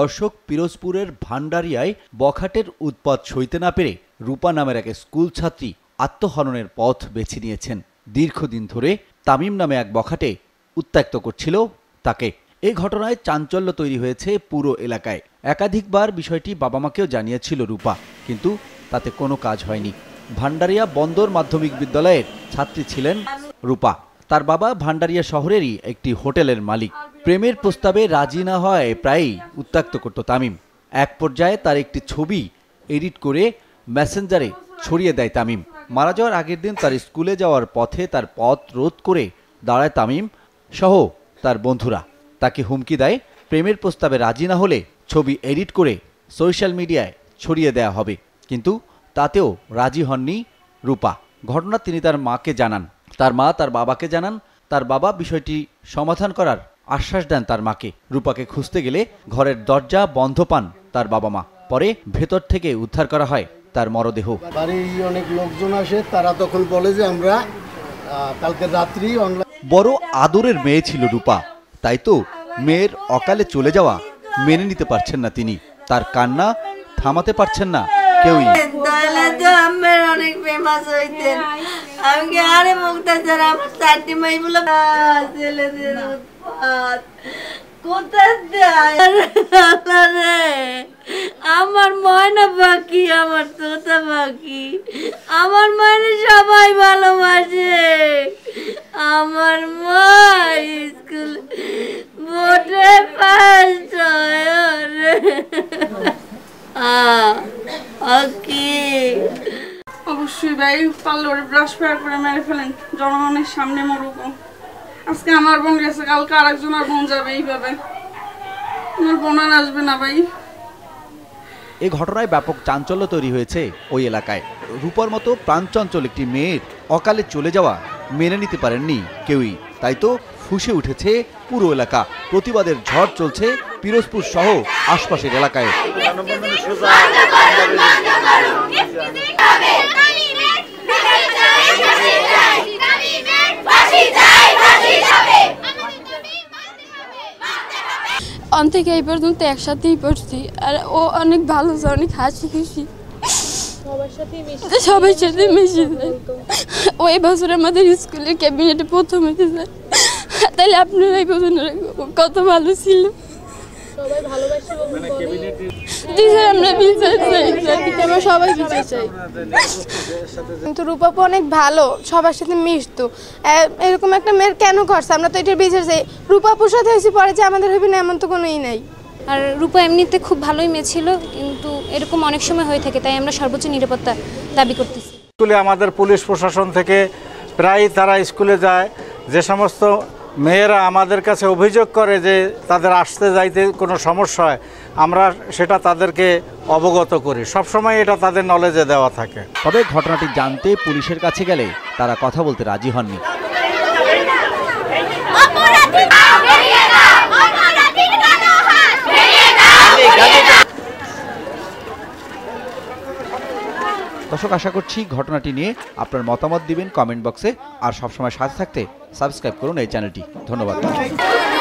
দর্শক পিরোজপুরের ভান্ডারিয়ায় বখাটের উৎপাত সইতে না পেরে রূপা নামের এক স্কুল ছাত্রী আত্মহননের পথ বেছে নিয়েছেন দীর্ঘদিন ধরে তামিম নামে এক বখাটে উত্ত্যক্ত করছিল তাকে এ ঘটনায় চাঞ্চল্য তৈরি হয়েছে পুরো এলাকায় একাধিকবার বিষয়টি বাবা মাকেও জানিয়েছিল রূপা কিন্তু তাতে কোনো কাজ হয়নি ভান্ডারিয়া বন্দর মাধ্যমিক বিদ্যালয়ের ছাত্রী ছিলেন রূপা তার বাবা ভান্ডারিয়া শহরেরই একটি হোটেলের মালিক প্রেমের প্রস্তাবে রাজি না হয় প্রায়ই উত্তাক্ত করত তামিম এক পর্যায়ে তার একটি ছবি এডিট করে মেসেঞ্জারে ছড়িয়ে দেয় তামিম মারা যাওয়ার আগের দিন তার স্কুলে যাওয়ার পথে তার পথ রোধ করে দাঁড়ায় তামিম সহ তার বন্ধুরা তাকে হুমকি দেয় প্রেমের প্রস্তাবে রাজি না হলে ছবি এডিট করে সোশ্যাল মিডিয়ায় ছড়িয়ে দেয়া হবে কিন্তু তাতেও রাজি হননি রূপা ঘটনা তিনি তার মাকে জানান তার মা তার বাবাকে জানান তার বাবা বিষয়টি সমাধান করার আশ্বাস দেন তার মাকে রূপাকে খুঁজতে গেলে ঘরের দরজা বন্ধ পান তার বাবা মা পরে ভেতর থেকে উদ্ধার করা হয় তার মরদেহ অনেক লোকজন আসে তারা তখন বলে যে আমরা কালকে রাত্রি বড় আদরের মেয়ে ছিল রূপা তাই তো মেয়ের অকালে চলে যাওয়া মেনে নিতে পারছেন না তিনি তার কান্না থামাতে পারছেন না কেউই অনেক আমি কি আরে মুক্তাচার আমার চারটি মাই বলে ছেলেদের উৎপাত আমার ময়না পাখি আমার তোতা পাখি আমার মায়ের সবাই ভালোবাসে আমার মা স্কুল বোটে পাশ অবশ্যই ভাই পারলে ব্রাশ ফায়ার করে মেরে ফেলেন জনগণের সামনে মরুক আজকে আমার বোন গেছে কালকে আর বোন যাবে এইভাবে আমার বোন আর আসবে না ভাই এই ঘটনায় ব্যাপক চাঞ্চল্য তৈরি হয়েছে ওই এলাকায় রূপার মতো প্রাণচঞ্চল একটি মেয়ের অকালে চলে যাওয়া মেনে নিতে পারেননি কেউই তাই তো ফুসে উঠেছে পুরো এলাকা প্রতিবাদের ঝড় চলছে পিরোজপুর সহ আশপাশের এলাকায় অন থেকে এই পর্যন্ত একসাথেই পড়ছি আর ও অনেক ভালো অনেক হাসি খুশি সবার সাথে মিশে যায় ও এই বছর আমাদের স্কুলের ক্যাবিনেটে প্রথম হয়েছে তাহলে আপনারাই বোঝানো কত ভালো ছিল কিন্তু অনেক ভালো সবার সাথে মিশতো এরকম একটা মেয়ের কেন করছে আমরা তো এটা চাই যে আমাদের না এমন তো কোনোই নাই আর রূপা এমনিতে খুব ভালোই মেয়ে ছিল কিন্তু এরকম অনেক সময় হয়ে থাকে তাই আমরা সর্বোচ্চ নিরাপত্তা দাবি করতেছি স্কুলে আমাদের পুলিশ প্রশাসন থেকে প্রায় তারা স্কুলে যায় যে সমস্ত মেয়েরা আমাদের কাছে অভিযোগ করে যে তাদের আসতে যাইতে কোনো সমস্যা হয় আমরা সেটা তাদেরকে অবগত করি সবসময় এটা তাদের নলেজে দেওয়া থাকে তবে ঘটনাটি জানতে পুলিশের কাছে গেলে তারা কথা বলতে রাজি হননি দর্শক আশা করছি ঘটনাটি নিয়ে আপনার মতামত দিবেন কমেন্ট বক্সে আর সবসময় সাথে থাকতে सबस्क्राइब कर चैनल धन्यवाद